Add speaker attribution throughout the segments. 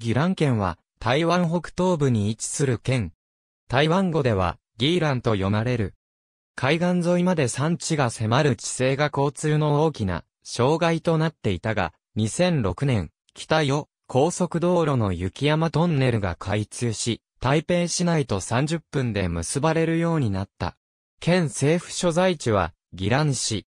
Speaker 1: ギラン県は台湾北東部に位置する県。台湾語ではギーランと読まれる。海岸沿いまで山地が迫る地勢が交通の大きな障害となっていたが、2006年、北よ、高速道路の雪山トンネルが開通し、台北市内と30分で結ばれるようになった。県政府所在地は、ギラン市。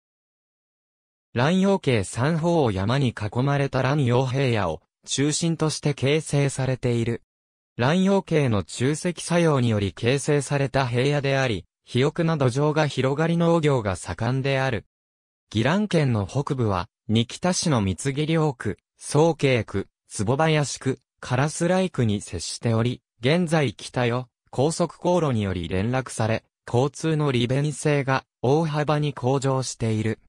Speaker 1: 蘭陽系三方を山に囲まれた蘭陽平野を、中心として形成されている。乱用系の中積作用により形成された平野であり、肥沃な土壌が広がり農業が盛んである。ラン県の北部は、仁木田市の三木領区、総慶区、坪林区、カラスライ区に接しており、現在北よ、高速航路により連絡され、交通の利便性が大幅に向上している。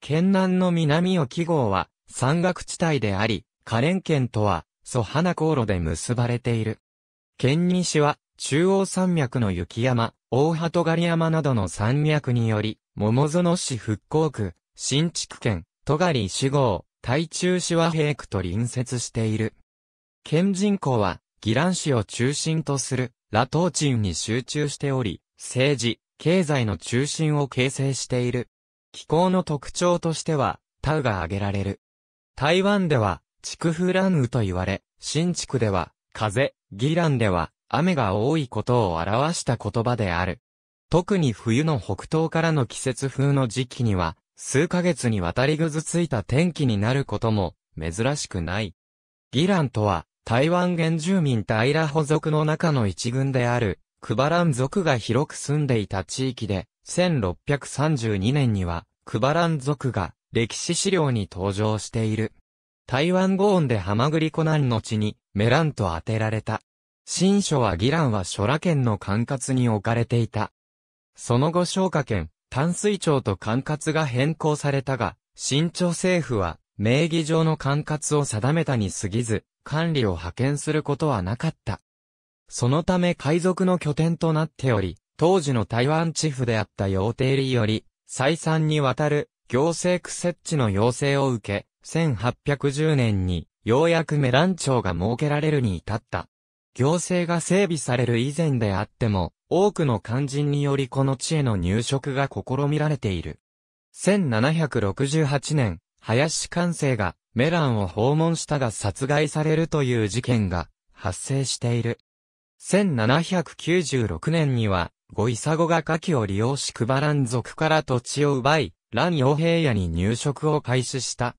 Speaker 1: 県南の南沖号は山岳地帯であり、カレン県とは、ソハナ航路で結ばれている。県西は、中央山脈の雪山、大鳩狩山などの山脈により、桃園市復興区、新築県、戸狩市号、台中市和平区と隣接している。県人口は、ギラン市を中心とする、ラトーチンに集中しており、政治、経済の中心を形成している。気候の特徴としては、タウが挙げられる。台湾では、築フランウと言われ、新区では、風、ギランでは、雨が多いことを表した言葉である。特に冬の北東からの季節風の時期には、数ヶ月にわたりぐずついた天気になることも、珍しくない。ギランとは、台湾原住民大保族の中の一群である、クバラン族が広く住んでいた地域で、1632年には、クバラン族が歴史資料に登場している。台湾語音でハマグリコナンの地に、メランと当てられた。新書はギランは諸羅県の管轄に置かれていた。その後昇華県、淡水町と管轄が変更されたが、新朝政府は、名義上の管轄を定めたに過ぎず、管理を派遣することはなかった。そのため海賊の拠点となっており、当時の台湾地府であった陽帝理より、再三にわたる行政区設置の要請を受け、1810年に、ようやくメラン町が設けられるに至った。行政が整備される以前であっても、多くの肝心によりこの地への入植が試みられている。1768年、林官生がメランを訪問したが殺害されるという事件が発生している。1796年には、ゴイサゴが下記を利用し配らん族から土地を奪い、乱傭平野に入植を開始した。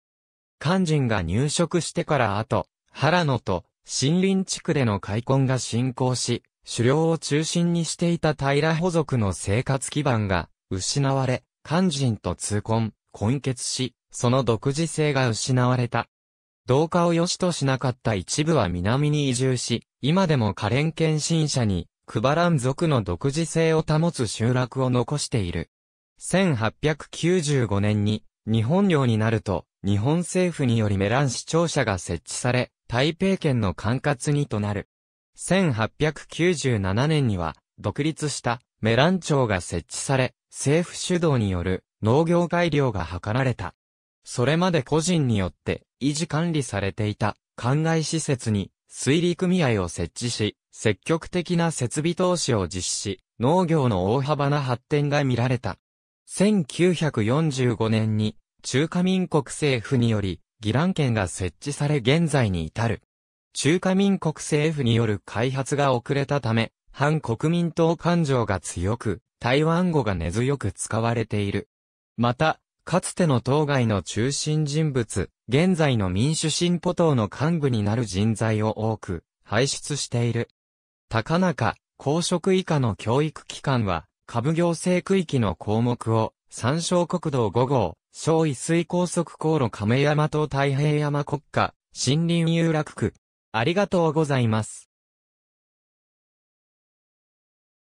Speaker 1: 肝心が入植してから後、原野と森林地区での開墾が進行し、狩猟を中心にしていた平保族の生活基盤が失われ、肝心と痛恨、混血し、その独自性が失われた。同化を良しとしなかった一部は南に移住し、今でも可憐献身者に、クバラン族の独自性を保つ集落を残している。1895年に日本領になると、日本政府によりメラン市庁舎が設置され、台北県の管轄にとなる。1897年には、独立したメラン庁が設置され、政府主導による農業改良が図られた。それまで個人によって維持管理されていた灌漑施設に水利組合を設置し、積極的な設備投資を実施、農業の大幅な発展が見られた。1945年に中華民国政府により、議覧権が設置され現在に至る。中華民国政府による開発が遅れたため、反国民党感情が強く、台湾語が根強く使われている。また、かつての当該の中心人物、現在の民主進歩党の幹部になる人材を多く、輩出している。高中、公職以下の教育機関は、下部行政区域の項目を、参照国道5号、小一水高速航路亀山と太平山国家、森林有楽区。ありがとうございます。